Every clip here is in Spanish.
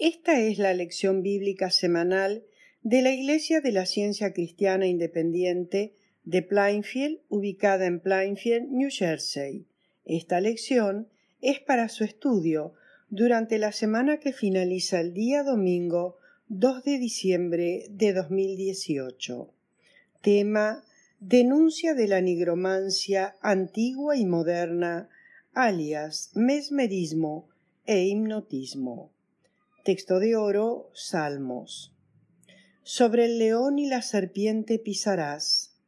Esta es la lección bíblica semanal de la Iglesia de la Ciencia Cristiana Independiente de Plainfield, ubicada en Plainfield, New Jersey. Esta lección es para su estudio durante la semana que finaliza el día domingo 2 de diciembre de 2018. Tema Denuncia de la nigromancia antigua y moderna, alias mesmerismo e hipnotismo. Texto de oro, Salmos. Sobre el león y la serpiente pisarás,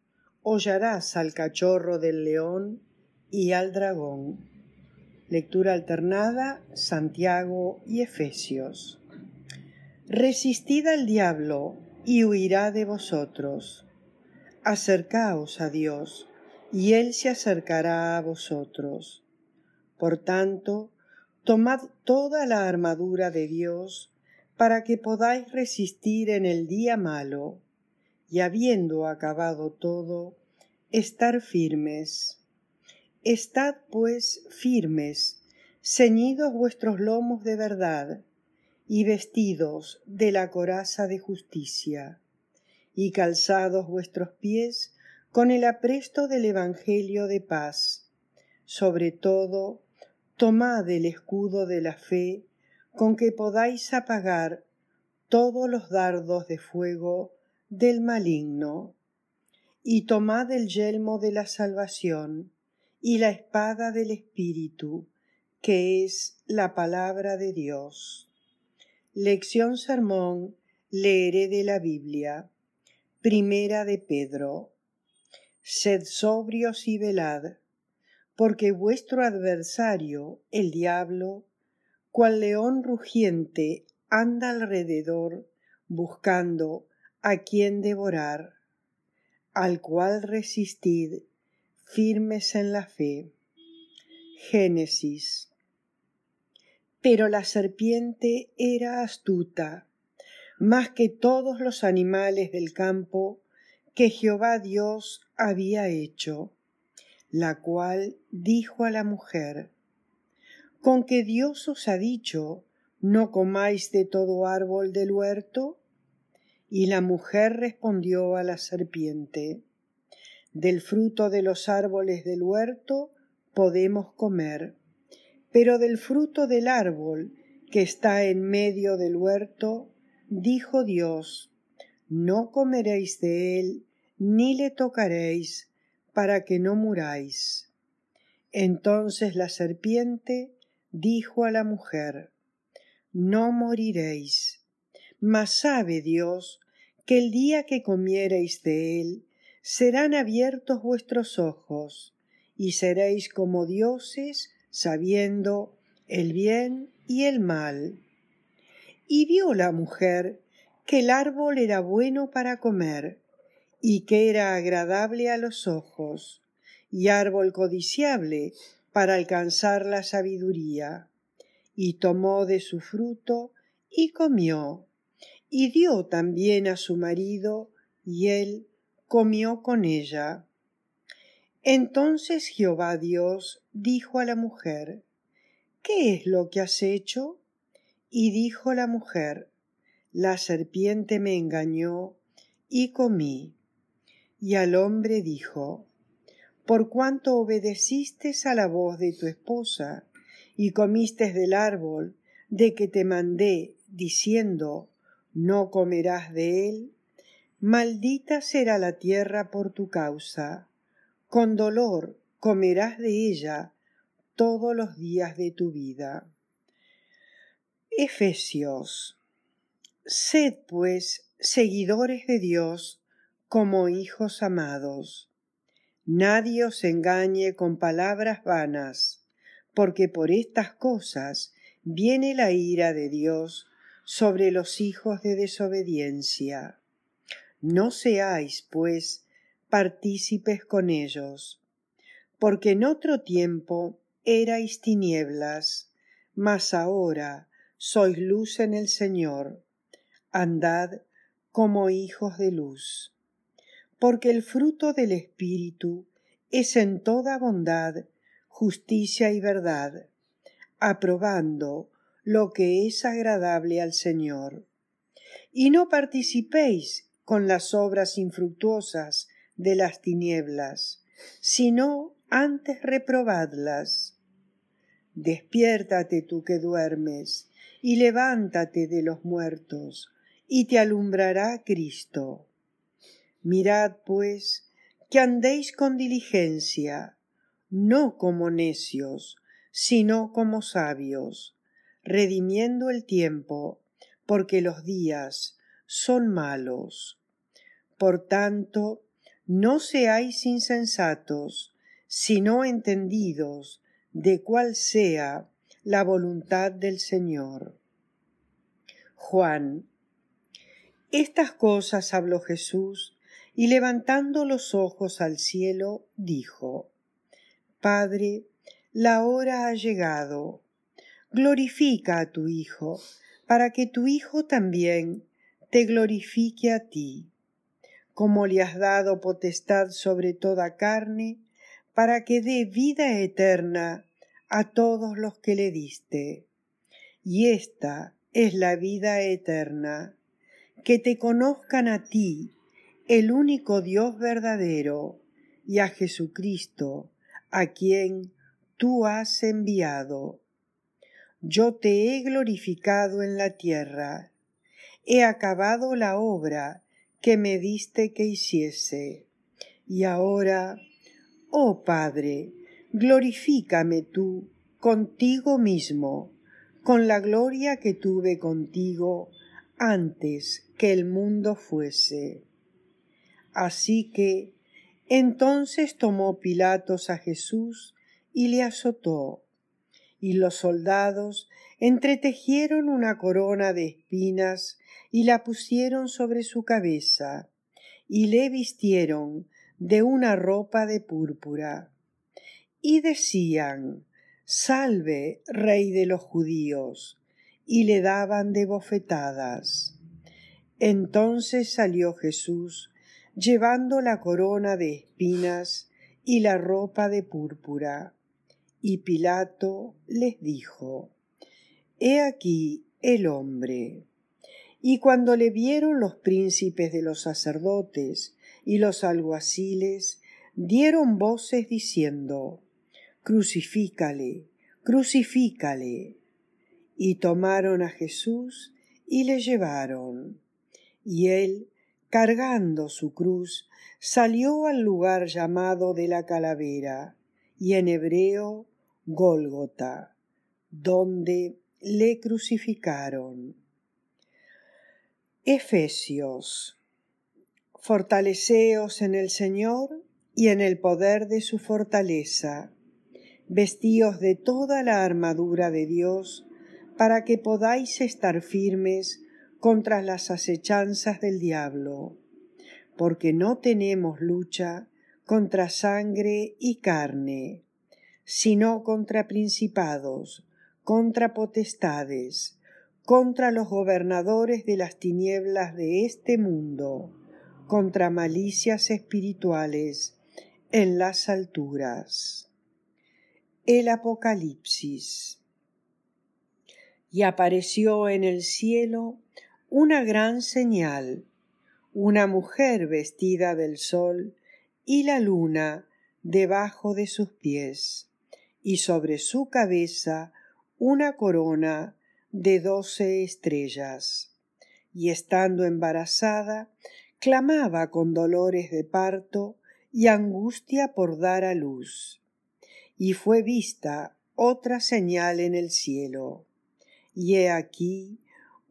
hollarás al cachorro del león y al dragón. Lectura alternada, Santiago y Efesios. Resistid al diablo y huirá de vosotros. Acercaos a Dios, y Él se acercará a vosotros. Por tanto, Tomad toda la armadura de Dios para que podáis resistir en el día malo, y habiendo acabado todo, estar firmes. Estad pues firmes, ceñidos vuestros lomos de verdad, y vestidos de la coraza de justicia, y calzados vuestros pies con el apresto del Evangelio de paz. Sobre todo, Tomad el escudo de la fe con que podáis apagar todos los dardos de fuego del maligno, y tomad el yelmo de la salvación y la espada del Espíritu, que es la palabra de Dios. Lección Sermón leeré de la Biblia. Primera de Pedro. Sed sobrios y velad porque vuestro adversario, el diablo, cual león rugiente, anda alrededor buscando a quien devorar, al cual resistid firmes en la fe. Génesis. Pero la serpiente era astuta, más que todos los animales del campo que Jehová Dios había hecho la cual dijo a la mujer, ¿Con que Dios os ha dicho, no comáis de todo árbol del huerto? Y la mujer respondió a la serpiente, Del fruto de los árboles del huerto podemos comer, pero del fruto del árbol que está en medio del huerto, dijo Dios, no comeréis de él, ni le tocaréis, para que no muráis. Entonces la serpiente dijo a la mujer, No moriréis, mas sabe Dios que el día que comiereis de él serán abiertos vuestros ojos, y seréis como dioses sabiendo el bien y el mal. Y vio la mujer que el árbol era bueno para comer, y que era agradable a los ojos, y árbol codiciable para alcanzar la sabiduría. Y tomó de su fruto y comió, y dio también a su marido, y él comió con ella. Entonces Jehová Dios dijo a la mujer, ¿Qué es lo que has hecho? Y dijo la mujer, La serpiente me engañó y comí. Y al hombre dijo, Por cuanto obedeciste a la voz de tu esposa, y comiste del árbol de que te mandé, diciendo, No comerás de él, maldita será la tierra por tu causa, con dolor comerás de ella todos los días de tu vida. Efesios. Sed, pues, seguidores de Dios como hijos amados. Nadie os engañe con palabras vanas, porque por estas cosas viene la ira de Dios sobre los hijos de desobediencia. No seáis, pues, partícipes con ellos, porque en otro tiempo erais tinieblas, mas ahora sois luz en el Señor. Andad como hijos de luz porque el fruto del Espíritu es en toda bondad, justicia y verdad, aprobando lo que es agradable al Señor. Y no participéis con las obras infructuosas de las tinieblas, sino antes reprobadlas. Despiértate tú que duermes, y levántate de los muertos, y te alumbrará Cristo. Mirad, pues, que andéis con diligencia, no como necios, sino como sabios, redimiendo el tiempo, porque los días son malos. Por tanto, no seáis insensatos, sino entendidos de cuál sea la voluntad del Señor. Juan. Estas cosas habló Jesús y levantando los ojos al cielo, dijo, Padre, la hora ha llegado. Glorifica a tu Hijo, para que tu Hijo también te glorifique a ti, como le has dado potestad sobre toda carne, para que dé vida eterna a todos los que le diste. Y esta es la vida eterna, que te conozcan a ti, el único Dios verdadero, y a Jesucristo, a quien tú has enviado. Yo te he glorificado en la tierra, he acabado la obra que me diste que hiciese. Y ahora, oh Padre, glorifícame tú contigo mismo, con la gloria que tuve contigo antes que el mundo fuese. Así que entonces tomó Pilatos a Jesús y le azotó. Y los soldados entretejieron una corona de espinas y la pusieron sobre su cabeza, y le vistieron de una ropa de púrpura. Y decían, Salve, rey de los judíos, y le daban de bofetadas. Entonces salió Jesús llevando la corona de espinas y la ropa de púrpura. Y Pilato les dijo, He aquí el hombre. Y cuando le vieron los príncipes de los sacerdotes y los alguaciles, dieron voces diciendo, Crucifícale, crucifícale. Y tomaron a Jesús y le llevaron. Y él cargando su cruz, salió al lugar llamado de la calavera, y en hebreo Gólgota, donde le crucificaron. Efesios. Fortaleceos en el Señor y en el poder de su fortaleza. Vestíos de toda la armadura de Dios, para que podáis estar firmes contra las acechanzas del diablo, porque no tenemos lucha contra sangre y carne, sino contra principados, contra potestades, contra los gobernadores de las tinieblas de este mundo, contra malicias espirituales en las alturas. El Apocalipsis. Y apareció en el cielo una gran señal, una mujer vestida del sol y la luna debajo de sus pies, y sobre su cabeza una corona de doce estrellas. Y estando embarazada, clamaba con dolores de parto y angustia por dar a luz. Y fue vista otra señal en el cielo. Y he aquí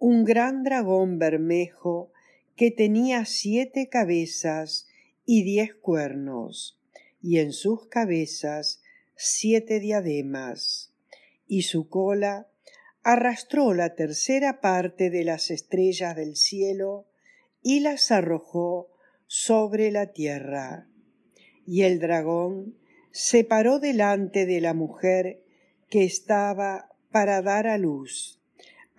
un gran dragón bermejo que tenía siete cabezas y diez cuernos, y en sus cabezas siete diademas, y su cola arrastró la tercera parte de las estrellas del cielo y las arrojó sobre la tierra. Y el dragón se paró delante de la mujer que estaba para dar a luz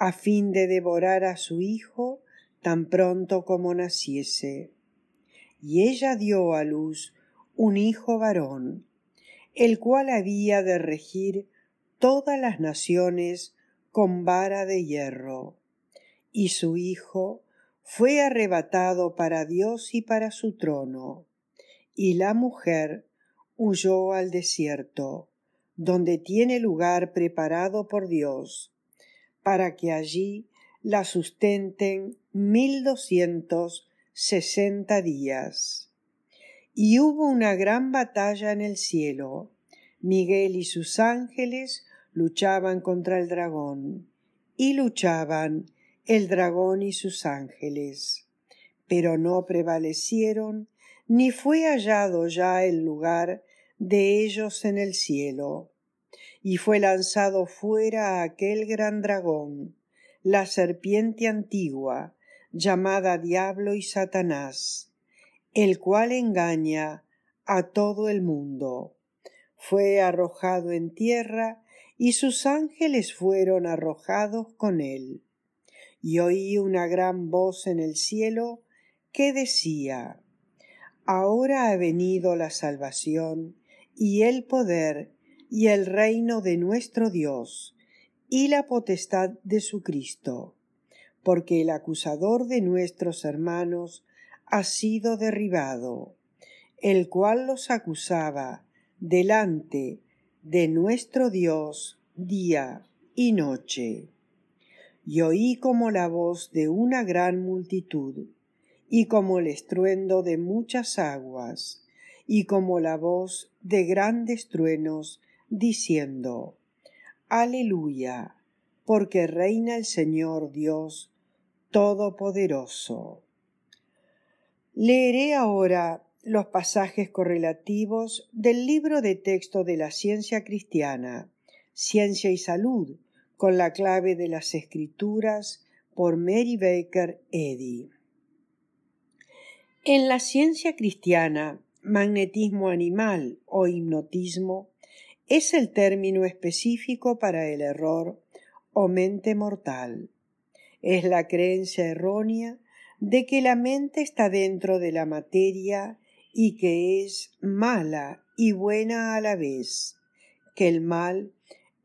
a fin de devorar a su hijo tan pronto como naciese. Y ella dio a luz un hijo varón, el cual había de regir todas las naciones con vara de hierro. Y su hijo fue arrebatado para Dios y para su trono. Y la mujer huyó al desierto, donde tiene lugar preparado por Dios para que allí la sustenten mil doscientos sesenta días. Y hubo una gran batalla en el cielo. Miguel y sus ángeles luchaban contra el dragón, y luchaban el dragón y sus ángeles. Pero no prevalecieron, ni fue hallado ya el lugar de ellos en el cielo, y fue lanzado fuera aquel gran dragón, la serpiente antigua, llamada Diablo y Satanás, el cual engaña a todo el mundo. Fue arrojado en tierra y sus ángeles fueron arrojados con él. Y oí una gran voz en el cielo que decía Ahora ha venido la salvación y el poder y el reino de nuestro Dios y la potestad de su Cristo, porque el acusador de nuestros hermanos ha sido derribado, el cual los acusaba delante de nuestro Dios día y noche. Y oí como la voz de una gran multitud, y como el estruendo de muchas aguas, y como la voz de grandes truenos diciendo, Aleluya, porque reina el Señor Dios Todopoderoso. Leeré ahora los pasajes correlativos del libro de texto de la ciencia cristiana, Ciencia y Salud, con la clave de las escrituras por Mary Baker Eddy. En la ciencia cristiana, magnetismo animal o hipnotismo es el término específico para el error o mente mortal. Es la creencia errónea de que la mente está dentro de la materia y que es mala y buena a la vez, que el mal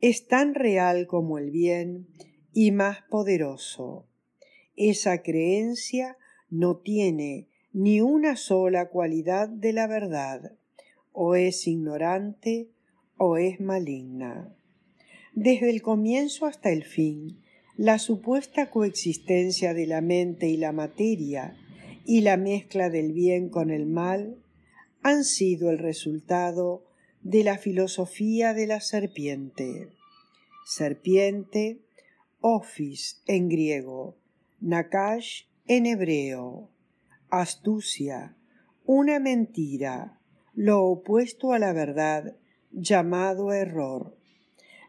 es tan real como el bien y más poderoso. Esa creencia no tiene ni una sola cualidad de la verdad, o es ignorante o es maligna. Desde el comienzo hasta el fin, la supuesta coexistencia de la mente y la materia y la mezcla del bien con el mal han sido el resultado de la filosofía de la serpiente. Serpiente, ofis en griego, nakash en hebreo, astucia, una mentira, lo opuesto a la verdad llamado error.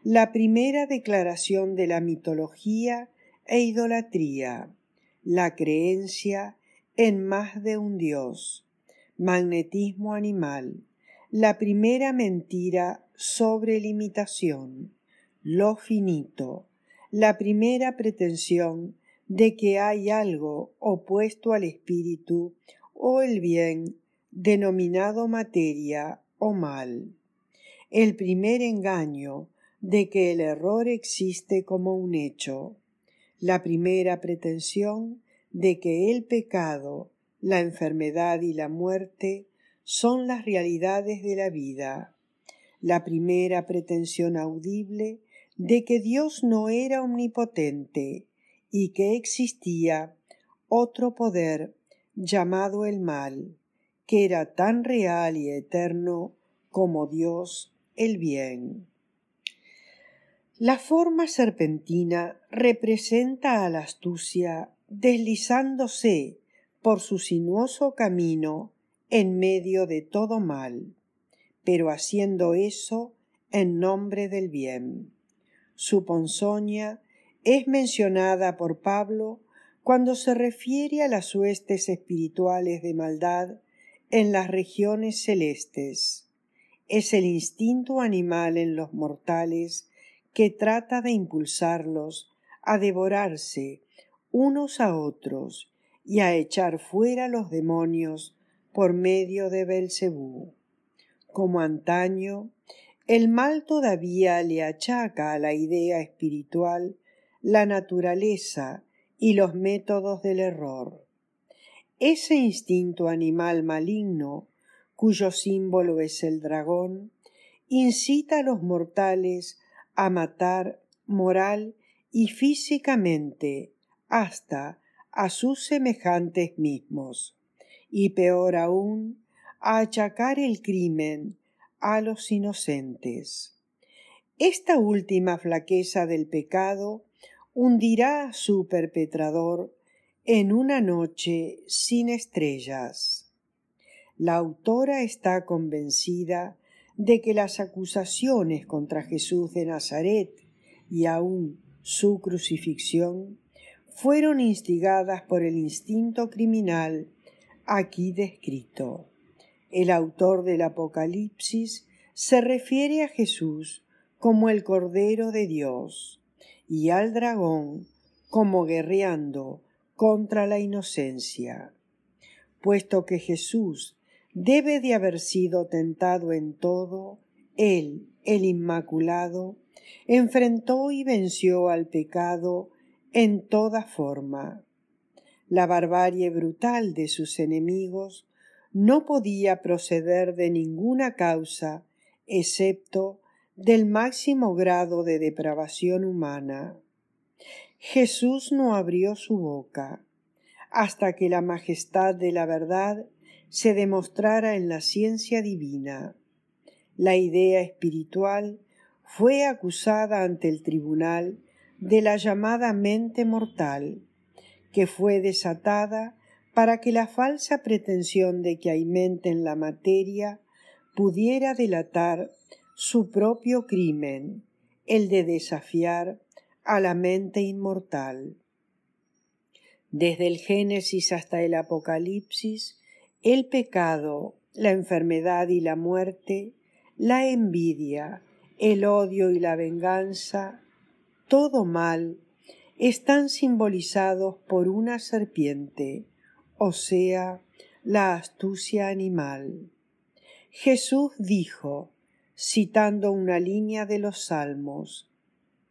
La primera declaración de la mitología e idolatría, la creencia en más de un dios, magnetismo animal, la primera mentira sobre limitación, lo finito, la primera pretensión de que hay algo opuesto al espíritu o el bien denominado materia o mal el primer engaño de que el error existe como un hecho, la primera pretensión de que el pecado, la enfermedad y la muerte son las realidades de la vida, la primera pretensión audible de que Dios no era omnipotente y que existía otro poder llamado el mal, que era tan real y eterno como Dios el bien. La forma serpentina representa a la astucia deslizándose por su sinuoso camino en medio de todo mal, pero haciendo eso en nombre del bien. Su ponzoña es mencionada por Pablo cuando se refiere a las huestes espirituales de maldad en las regiones celestes es el instinto animal en los mortales que trata de impulsarlos a devorarse unos a otros y a echar fuera los demonios por medio de Belcebú. Como antaño, el mal todavía le achaca a la idea espiritual la naturaleza y los métodos del error. Ese instinto animal maligno cuyo símbolo es el dragón, incita a los mortales a matar moral y físicamente hasta a sus semejantes mismos, y peor aún, a achacar el crimen a los inocentes. Esta última flaqueza del pecado hundirá a su perpetrador en una noche sin estrellas. La autora está convencida de que las acusaciones contra Jesús de Nazaret y aún su crucifixión fueron instigadas por el instinto criminal aquí descrito. El autor del Apocalipsis se refiere a Jesús como el Cordero de Dios y al dragón como guerreando contra la inocencia. Puesto que Jesús debe de haber sido tentado en todo, él, el Inmaculado, enfrentó y venció al pecado en toda forma. La barbarie brutal de sus enemigos no podía proceder de ninguna causa excepto del máximo grado de depravación humana. Jesús no abrió su boca hasta que la majestad de la verdad se demostrara en la ciencia divina. La idea espiritual fue acusada ante el tribunal de la llamada mente mortal, que fue desatada para que la falsa pretensión de que hay mente en la materia pudiera delatar su propio crimen, el de desafiar a la mente inmortal. Desde el Génesis hasta el Apocalipsis, el pecado, la enfermedad y la muerte, la envidia, el odio y la venganza, todo mal, están simbolizados por una serpiente, o sea, la astucia animal. Jesús dijo, citando una línea de los Salmos,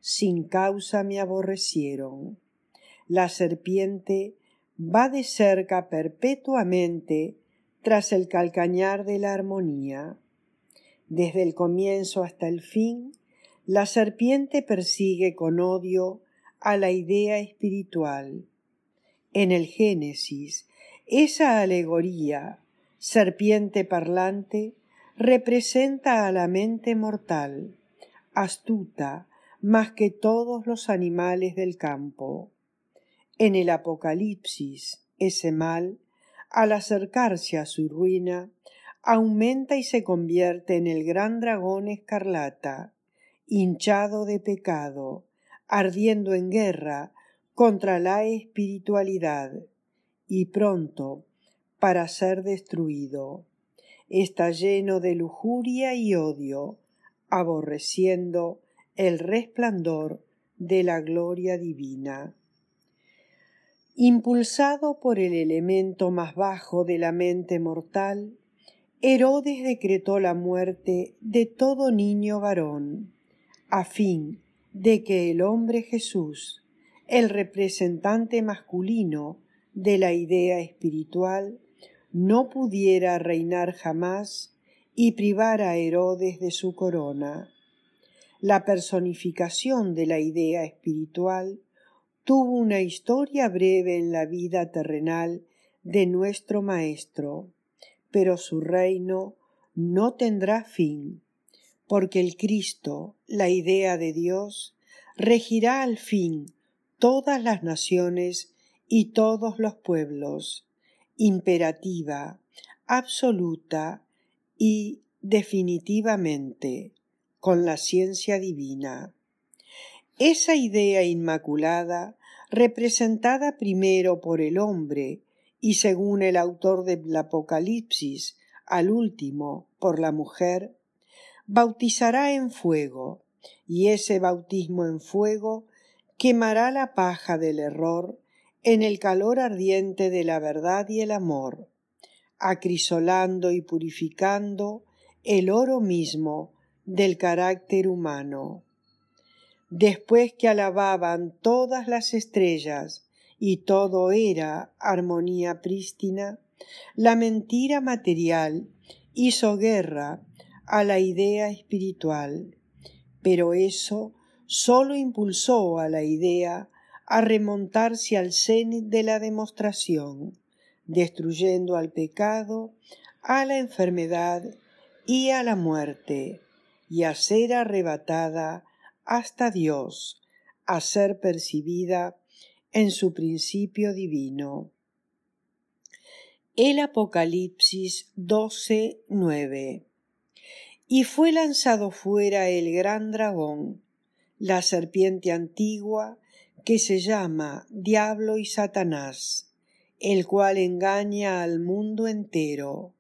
Sin causa me aborrecieron. La serpiente va de cerca perpetuamente tras el calcañar de la armonía. Desde el comienzo hasta el fin, la serpiente persigue con odio a la idea espiritual. En el Génesis, esa alegoría, serpiente parlante, representa a la mente mortal, astuta más que todos los animales del campo. En el Apocalipsis, ese mal, al acercarse a su ruina, aumenta y se convierte en el gran dragón escarlata, hinchado de pecado, ardiendo en guerra contra la espiritualidad, y pronto para ser destruido. Está lleno de lujuria y odio, aborreciendo el resplandor de la gloria divina. Impulsado por el elemento más bajo de la mente mortal, Herodes decretó la muerte de todo niño varón, a fin de que el hombre Jesús, el representante masculino de la idea espiritual, no pudiera reinar jamás y privar a Herodes de su corona. La personificación de la idea espiritual tuvo una historia breve en la vida terrenal de nuestro Maestro, pero su reino no tendrá fin, porque el Cristo, la idea de Dios, regirá al fin todas las naciones y todos los pueblos, imperativa, absoluta y definitivamente con la ciencia divina. Esa idea inmaculada representada primero por el hombre y según el autor del Apocalipsis, al último por la mujer, bautizará en fuego, y ese bautismo en fuego quemará la paja del error en el calor ardiente de la verdad y el amor, acrisolando y purificando el oro mismo del carácter humano después que alababan todas las estrellas y todo era armonía prístina, la mentira material hizo guerra a la idea espiritual, pero eso solo impulsó a la idea a remontarse al cenit de la demostración, destruyendo al pecado, a la enfermedad y a la muerte, y a ser arrebatada hasta Dios, a ser percibida en su principio divino. El Apocalipsis 9 Y fue lanzado fuera el gran dragón, la serpiente antigua, que se llama Diablo y Satanás, el cual engaña al mundo entero.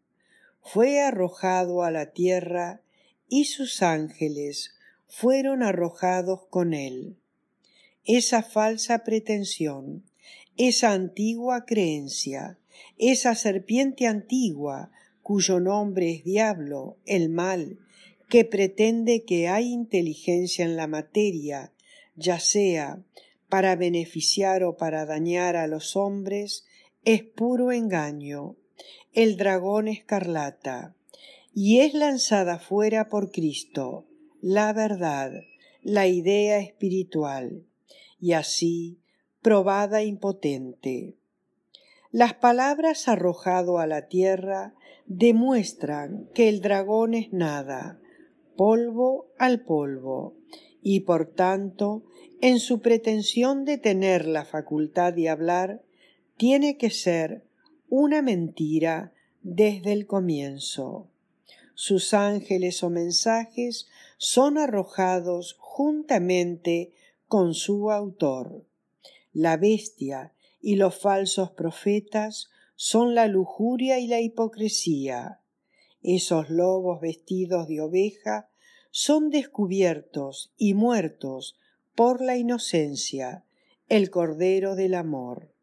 Fue arrojado a la tierra y sus ángeles fueron arrojados con él. Esa falsa pretensión, esa antigua creencia, esa serpiente antigua cuyo nombre es diablo, el mal, que pretende que hay inteligencia en la materia, ya sea para beneficiar o para dañar a los hombres, es puro engaño, el dragón escarlata, y es lanzada fuera por Cristo la verdad, la idea espiritual, y así probada impotente. Las palabras arrojado a la tierra demuestran que el dragón es nada, polvo al polvo, y por tanto, en su pretensión de tener la facultad de hablar, tiene que ser una mentira desde el comienzo sus ángeles o mensajes son arrojados juntamente con su autor. La bestia y los falsos profetas son la lujuria y la hipocresía. Esos lobos vestidos de oveja son descubiertos y muertos por la inocencia, el Cordero del Amor.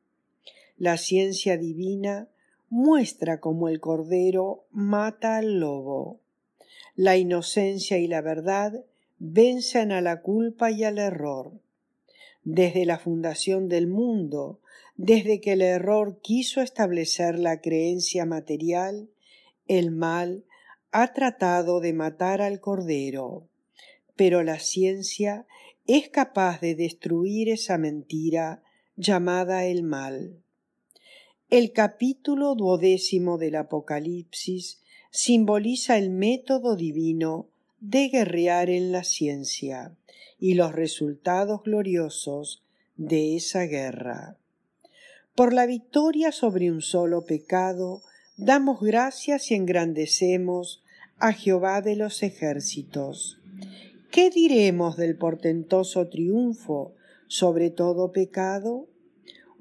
La ciencia divina muestra cómo el Cordero mata al lobo. La inocencia y la verdad vencen a la culpa y al error. Desde la fundación del mundo, desde que el error quiso establecer la creencia material, el mal ha tratado de matar al Cordero. Pero la ciencia es capaz de destruir esa mentira llamada el mal. El capítulo duodécimo del Apocalipsis simboliza el método divino de guerrear en la ciencia y los resultados gloriosos de esa guerra. Por la victoria sobre un solo pecado, damos gracias y engrandecemos a Jehová de los ejércitos. ¿Qué diremos del portentoso triunfo sobre todo pecado?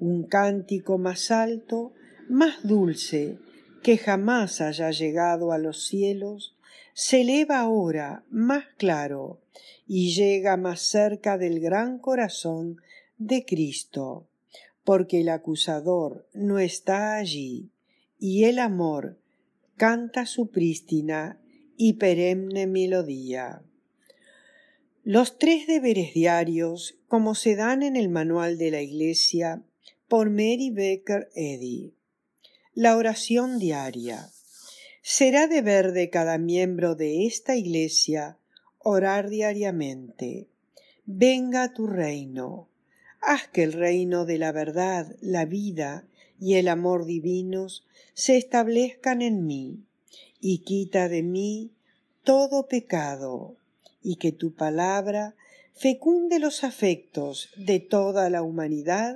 un cántico más alto, más dulce, que jamás haya llegado a los cielos, se eleva ahora más claro y llega más cerca del gran corazón de Cristo, porque el acusador no está allí y el amor canta su prístina y perenne melodía. Los tres deberes diarios, como se dan en el manual de la Iglesia, por Mary Baker Eddy. La oración diaria. Será deber de cada miembro de esta Iglesia orar diariamente. Venga tu reino. Haz que el reino de la verdad, la vida y el amor divinos se establezcan en mí, y quita de mí todo pecado, y que tu palabra fecunde los afectos de toda la humanidad